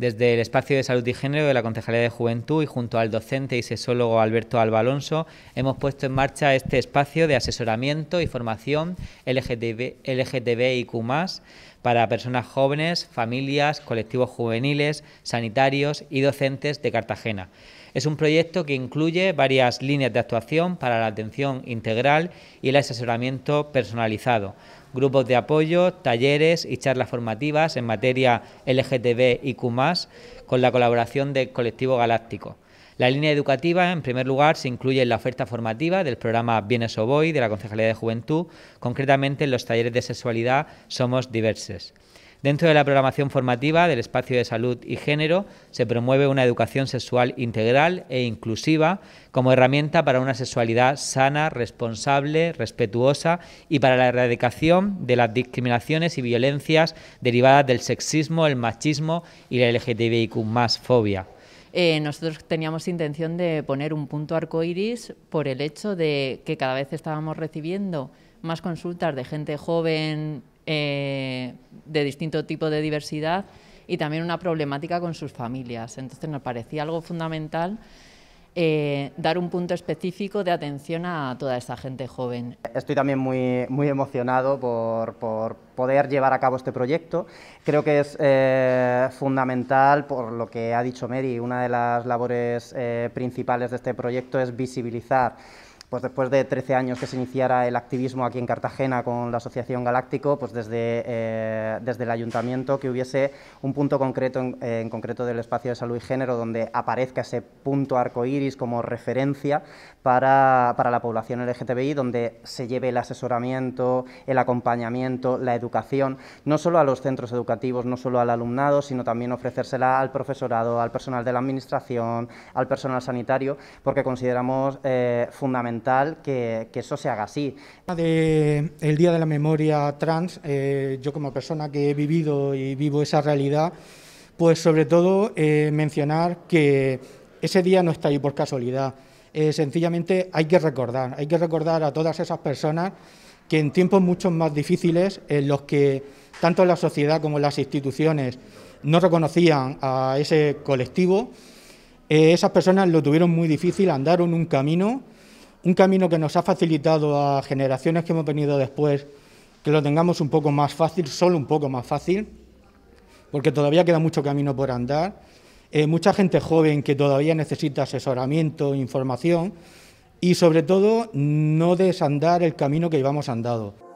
Desde el espacio de salud y género de la Concejalía de Juventud y junto al docente y sexólogo Alberto Albalonso hemos puesto en marcha este espacio de asesoramiento y formación LGTBIQ, para personas jóvenes, familias, colectivos juveniles, sanitarios y docentes de Cartagena. Es un proyecto que incluye varias líneas de actuación para la atención integral y el asesoramiento personalizado, grupos de apoyo, talleres y charlas formativas en materia LGTB y con la colaboración del colectivo galáctico. La línea educativa, en primer lugar, se incluye en la oferta formativa del programa Bienes Voy de la Concejalía de Juventud, concretamente en los talleres de sexualidad Somos diversos. Dentro de la programación formativa del espacio de salud y género se promueve una educación sexual integral e inclusiva como herramienta para una sexualidad sana, responsable, respetuosa y para la erradicación de las discriminaciones y violencias derivadas del sexismo, el machismo y la LGTBIQ más fobia. Eh, nosotros teníamos intención de poner un punto arcoiris por el hecho de que cada vez estábamos recibiendo más consultas de gente joven eh, de distinto tipo de diversidad y también una problemática con sus familias. Entonces nos parecía algo fundamental eh, dar un punto específico de atención a toda esta gente joven. Estoy también muy, muy emocionado por, poder llevar a cabo este proyecto. Creo que es eh, fundamental, por lo que ha dicho Mary, una de las labores eh, principales de este proyecto es visibilizar pues después de 13 años que se iniciara el activismo aquí en Cartagena con la Asociación Galáctico, pues desde, eh, desde el ayuntamiento que hubiese un punto concreto en, concreto del espacio de salud y género donde aparezca ese punto arcoíris como referencia para, la población LGTBI, donde se lleve el asesoramiento, el acompañamiento, la educación, no solo a los centros educativos, no solo al alumnado, sino también ofrecérsela al profesorado, al personal de la administración, al personal sanitario, porque consideramos eh, fundamental que, que eso se haga así. De el Día de la Memoria Trans, eh, yo como persona que he vivido y vivo esa realidad, pues sobre todo eh, mencionar que ese día no está ahí por casualidad. Eh, sencillamente hay que recordar, hay que recordar a todas esas personas que en tiempos mucho más difíciles, en los que tanto la sociedad como las instituciones no reconocían a ese colectivo, esas personas lo tuvieron muy difícil, andaron un camino un camino que nos ha facilitado a generaciones que hemos venido después que lo tengamos un poco más fácil, solo un poco más fácil, porque todavía queda mucho camino por andar. Eh, mucha gente joven que todavía necesita asesoramiento, información y sobre todo no desandar el camino que íbamos andado.